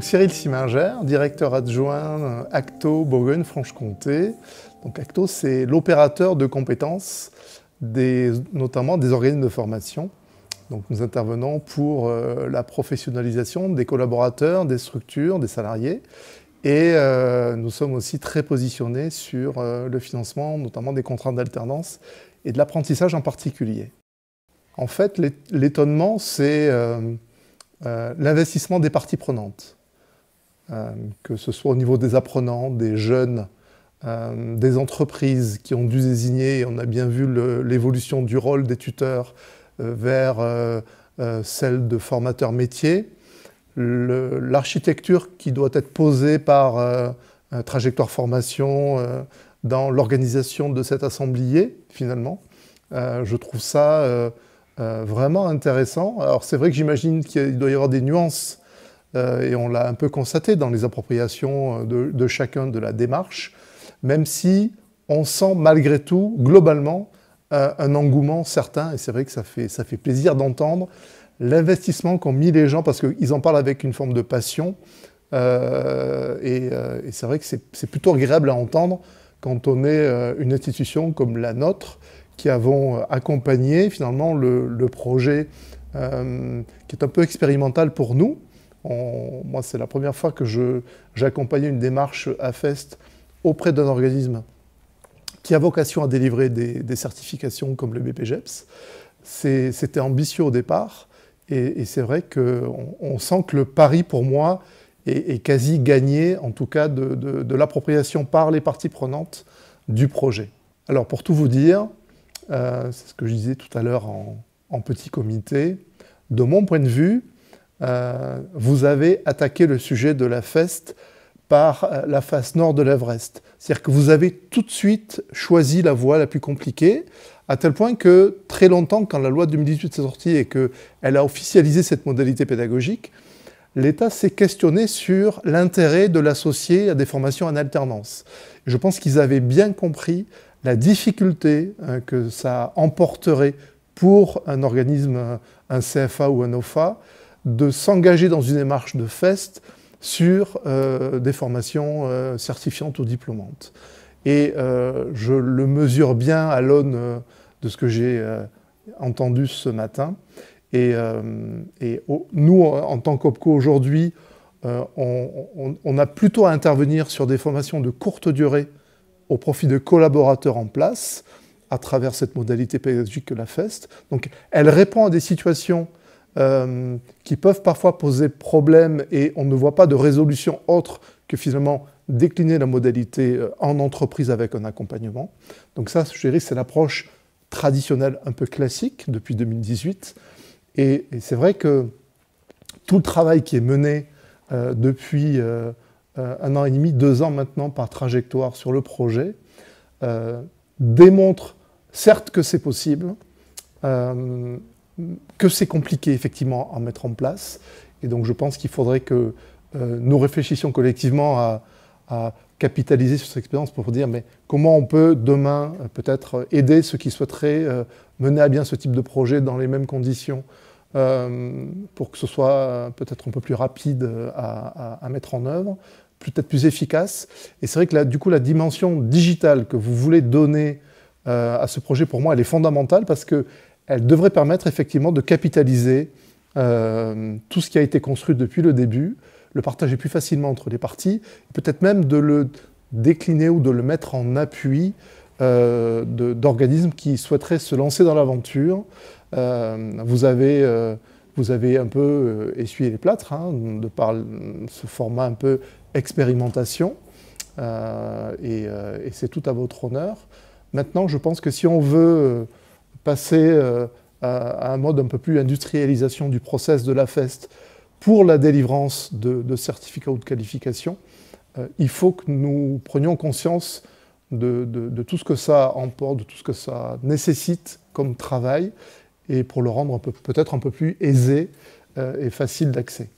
Cyril Siminger, directeur adjoint euh, Acto Bourgogne-Franche-Comté. Donc Acto, c'est l'opérateur de compétences, notamment des organismes de formation. nous intervenons pour euh, la professionnalisation des collaborateurs, des structures, des salariés. Et euh, nous sommes aussi très positionnés sur le financement, notamment des contrats d'alternance et de l'apprentissage en particulier. En fait, l'étonnement, c'est l'investissement des parties prenantes. Euh, que ce soit au niveau des apprenants, des jeunes, euh, des entreprises qui ont dû désigner, et on a bien vu l'évolution du rôle des tuteurs euh, vers celle de formateurs métiers, l'architecture qui doit être posée par trajectoire formation dans l'organisation de cet assemblée, finalement. je trouve ça vraiment intéressant. Alors c'est vrai que j'imagine qu'il doit y avoir des nuances euh, et on l'a un peu constaté dans les appropriations euh, de, chacun de la démarche, même si on sent malgré tout, globalement, euh, un engouement certain, et c'est vrai que ça fait, ça fait plaisir d'entendre l'investissement qu'ont mis les gens, parce qu'ils en parlent avec une forme de passion, et, c'est vrai que c'est plutôt agréable à entendre quand on est une institution comme la nôtre, qui avons accompagné finalement le projet qui est un peu expérimental pour nous, moi, c'est la première fois que j'accompagnais une démarche à FEST auprès d'un organisme qui a vocation à délivrer des, certifications comme le BPGEPS. C'était ambitieux au départ, et, c'est vrai qu'on sent que le pari pour moi est, quasi gagné, en tout cas de, de, l'appropriation par les parties prenantes du projet. Alors pour tout vous dire, euh, c'est ce que je disais tout à l'heure en, petit comité, de mon point de vue, euh, vous avez attaqué le sujet de la feste par euh, la face nord de l'Everest. C'est-à-dire que vous avez tout de suite choisi la voie la plus compliquée, à tel point que très longtemps, quand la loi 2018 s'est sortie et qu'elle a officialisé cette modalité pédagogique, l'État s'est questionné sur l'intérêt de l'associer à des formations en alternance. Je pense qu'ils avaient bien compris la difficulté euh, que ça emporterait pour un organisme, un CFA ou un OFA, de s'engager dans une démarche de FEST sur euh, des formations euh, certifiantes ou diplômantes. Et euh, je le mesure bien à l'aune de ce que j'ai entendu ce matin. Et, nous, en tant qu'OPCO aujourd'hui, on, on, a plutôt à intervenir sur des formations de courte durée au profit de collaborateurs en place à travers cette modalité pédagogique que la FEST. Donc elle répond à des situations euh, qui peuvent parfois poser problème et on ne voit pas de résolution autre que finalement décliner la modalité euh, en entreprise avec un accompagnement. Donc ça, je dirais, c'est l'approche traditionnelle un peu classique depuis 2018. Et, c'est vrai que tout le travail qui est mené euh, depuis un an et demi, deux ans maintenant par trajectoire sur le projet, démontre certes que c'est possible, que c'est compliqué effectivement à mettre en place. Et donc je pense qu'il faudrait que euh, nous réfléchissions collectivement à, capitaliser sur cette expérience pour dire mais comment on peut demain euh, peut-être aider ceux qui souhaiteraient euh, mener à bien ce type de projet dans les mêmes conditions pour que ce soit peut-être un peu plus rapide à, mettre en œuvre, peut-être plus efficace. Et c'est vrai que là, du coup, la dimension digitale que vous voulez donner à ce projet, pour moi, elle est fondamentale parce que elle devrait permettre effectivement de capitaliser euh, tout ce qui a été construit depuis le début, le partager plus facilement entre les parties, peut-être même de le décliner ou de le mettre en appui euh, d'organismes qui souhaiteraient se lancer dans l'aventure. Euh, vous, avez, vous avez un peu essuyé les plâtres hein, de par ce format un peu expérimentation, et, et c'est tout à votre honneur. Maintenant, je pense que si on veut passer euh, à, un mode un peu plus industrialisation du process de la FEST pour la délivrance de, certificats ou de qualifications, euh, il faut que nous prenions conscience de, tout ce que ça emporte, de tout ce que ça nécessite comme travail, et pour le rendre peut-être un peu plus aisé euh, et facile d'accès.